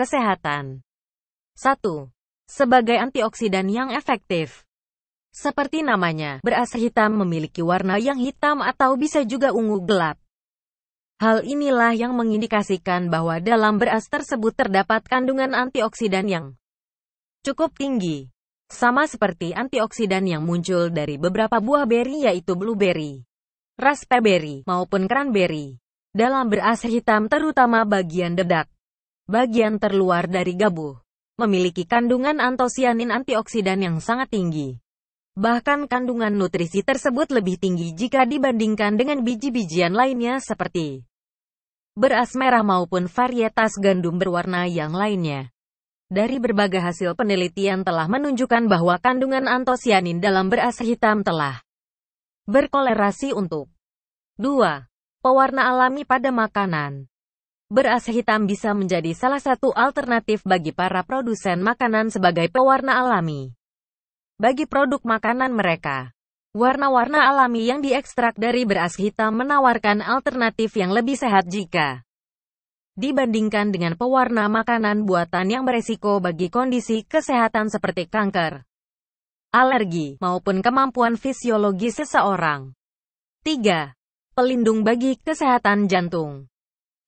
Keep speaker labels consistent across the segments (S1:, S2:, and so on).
S1: Kesehatan 1. Sebagai antioksidan yang efektif Seperti namanya, beras hitam memiliki warna yang hitam atau bisa juga ungu gelap. Hal inilah yang mengindikasikan bahwa dalam beras tersebut terdapat kandungan antioksidan yang cukup tinggi. Sama seperti antioksidan yang muncul dari beberapa buah beri yaitu blueberry, raspberry, maupun cranberry. Dalam beras hitam terutama bagian dedak, bagian terluar dari gabu, memiliki kandungan antosianin antioksidan yang sangat tinggi. Bahkan kandungan nutrisi tersebut lebih tinggi jika dibandingkan dengan biji-bijian lainnya seperti beras merah maupun varietas gandum berwarna yang lainnya. Dari berbagai hasil penelitian telah menunjukkan bahwa kandungan antosianin dalam beras hitam telah berkolerasi untuk 2. Pewarna alami pada makanan Beras hitam bisa menjadi salah satu alternatif bagi para produsen makanan sebagai pewarna alami. Bagi produk makanan mereka, warna-warna alami yang diekstrak dari beras hitam menawarkan alternatif yang lebih sehat jika dibandingkan dengan pewarna makanan buatan yang beresiko bagi kondisi kesehatan seperti kanker, alergi, maupun kemampuan fisiologi seseorang. 3. Pelindung bagi kesehatan jantung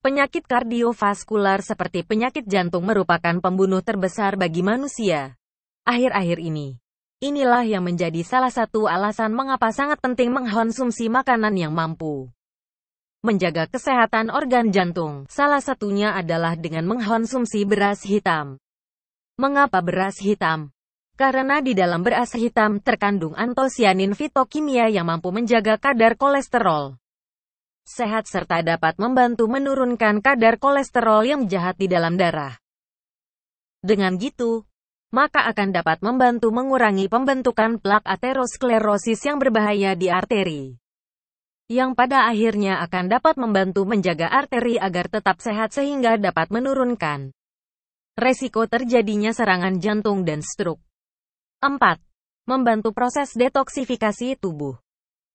S1: Penyakit kardiovaskular seperti penyakit jantung merupakan pembunuh terbesar bagi manusia. Akhir-akhir ini, inilah yang menjadi salah satu alasan mengapa sangat penting mengkonsumsi makanan yang mampu menjaga kesehatan organ jantung. Salah satunya adalah dengan mengkonsumsi beras hitam. Mengapa beras hitam? Karena di dalam beras hitam terkandung antosianin fitokimia yang mampu menjaga kadar kolesterol sehat serta dapat membantu menurunkan kadar kolesterol yang jahat di dalam darah. Dengan gitu, maka akan dapat membantu mengurangi pembentukan plak aterosklerosis yang berbahaya di arteri. Yang pada akhirnya akan dapat membantu menjaga arteri agar tetap sehat sehingga dapat menurunkan resiko terjadinya serangan jantung dan stroke. 4. Membantu proses detoksifikasi tubuh.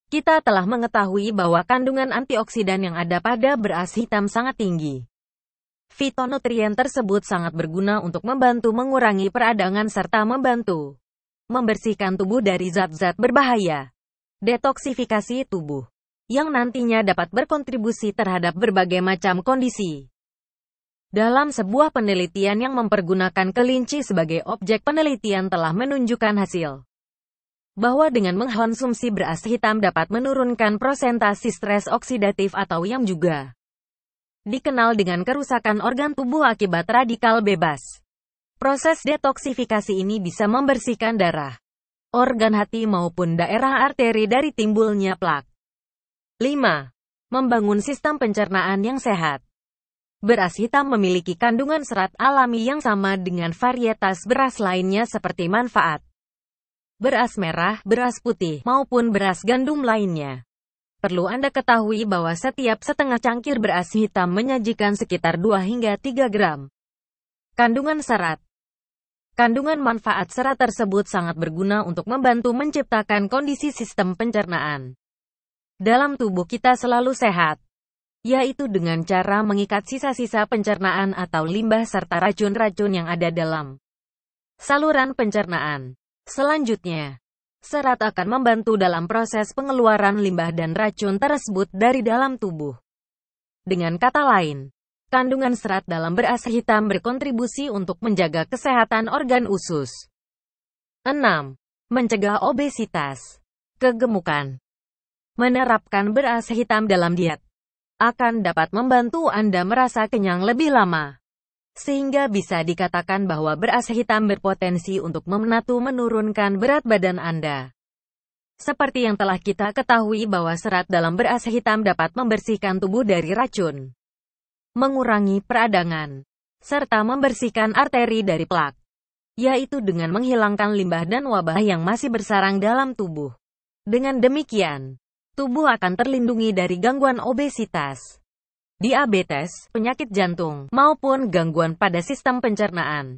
S1: Kita telah mengetahui bahwa kandungan antioksidan yang ada pada beras hitam sangat tinggi. Fitonutrien tersebut sangat berguna untuk membantu mengurangi peradangan serta membantu membersihkan tubuh dari zat-zat berbahaya. Detoksifikasi tubuh yang nantinya dapat berkontribusi terhadap berbagai macam kondisi. Dalam sebuah penelitian yang mempergunakan kelinci sebagai objek penelitian telah menunjukkan hasil bahwa dengan mengkonsumsi beras hitam dapat menurunkan prosentasi stres oksidatif atau yang juga dikenal dengan kerusakan organ tubuh akibat radikal bebas. Proses detoksifikasi ini bisa membersihkan darah, organ hati maupun daerah arteri dari timbulnya plak. 5. Membangun sistem pencernaan yang sehat. Beras hitam memiliki kandungan serat alami yang sama dengan varietas beras lainnya seperti manfaat beras merah, beras putih, maupun beras gandum lainnya. Perlu Anda ketahui bahwa setiap setengah cangkir beras hitam menyajikan sekitar 2 hingga 3 gram. Kandungan serat Kandungan manfaat serat tersebut sangat berguna untuk membantu menciptakan kondisi sistem pencernaan dalam tubuh kita selalu sehat, yaitu dengan cara mengikat sisa-sisa pencernaan atau limbah serta racun-racun yang ada dalam saluran pencernaan. Selanjutnya, serat akan membantu dalam proses pengeluaran limbah dan racun tersebut dari dalam tubuh. Dengan kata lain, kandungan serat dalam beras hitam berkontribusi untuk menjaga kesehatan organ usus. 6. Mencegah obesitas, kegemukan. Menerapkan beras hitam dalam diet akan dapat membantu Anda merasa kenyang lebih lama sehingga bisa dikatakan bahwa beras hitam berpotensi untuk memenatu menurunkan berat badan Anda. Seperti yang telah kita ketahui bahwa serat dalam beras hitam dapat membersihkan tubuh dari racun, mengurangi peradangan, serta membersihkan arteri dari plak, yaitu dengan menghilangkan limbah dan wabah yang masih bersarang dalam tubuh. Dengan demikian, tubuh akan terlindungi dari gangguan obesitas diabetes, penyakit jantung, maupun gangguan pada sistem pencernaan.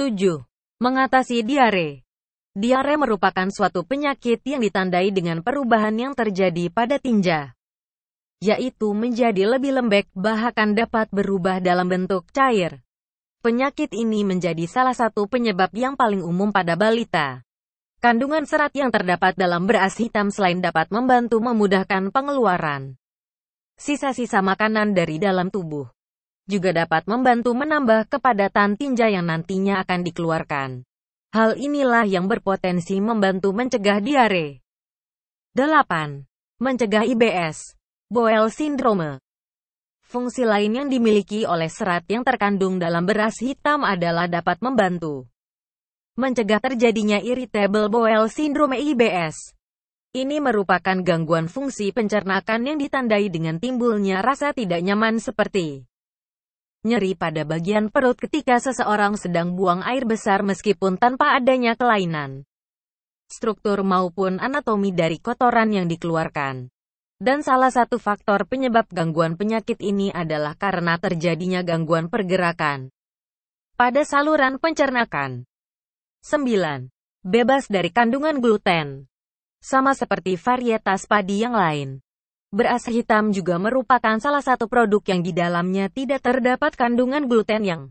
S1: 7. Mengatasi diare Diare merupakan suatu penyakit yang ditandai dengan perubahan yang terjadi pada tinja, yaitu menjadi lebih lembek, bahkan dapat berubah dalam bentuk cair. Penyakit ini menjadi salah satu penyebab yang paling umum pada balita. Kandungan serat yang terdapat dalam beras hitam selain dapat membantu memudahkan pengeluaran, sisa-sisa makanan dari dalam tubuh juga dapat membantu menambah kepadatan tinja yang nantinya akan dikeluarkan. Hal inilah yang berpotensi membantu mencegah diare. 8. Mencegah IBS Boel Syndrome Fungsi lain yang dimiliki oleh serat yang terkandung dalam beras hitam adalah dapat membantu mencegah terjadinya irritable bowel syndrome IBS. Ini merupakan gangguan fungsi pencernaan yang ditandai dengan timbulnya rasa tidak nyaman seperti nyeri pada bagian perut ketika seseorang sedang buang air besar meskipun tanpa adanya kelainan struktur maupun anatomi dari kotoran yang dikeluarkan. Dan salah satu faktor penyebab gangguan penyakit ini adalah karena terjadinya gangguan pergerakan pada saluran pencernakan. 9. Bebas dari kandungan gluten sama seperti varietas padi yang lain. Beras hitam juga merupakan salah satu produk yang di dalamnya tidak terdapat kandungan gluten yang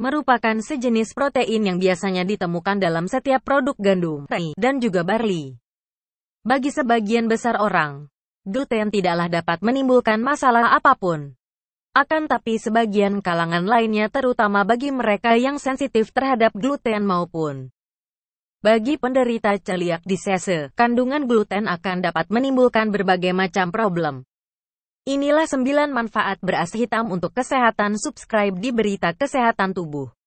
S1: merupakan sejenis protein yang biasanya ditemukan dalam setiap produk gandum, rye, dan juga barley. Bagi sebagian besar orang, gluten tidaklah dapat menimbulkan masalah apapun. Akan tapi sebagian kalangan lainnya terutama bagi mereka yang sensitif terhadap gluten maupun bagi penderita celiak disease, kandungan gluten akan dapat menimbulkan berbagai macam problem. Inilah 9 manfaat beras hitam untuk kesehatan subscribe di Berita Kesehatan Tubuh.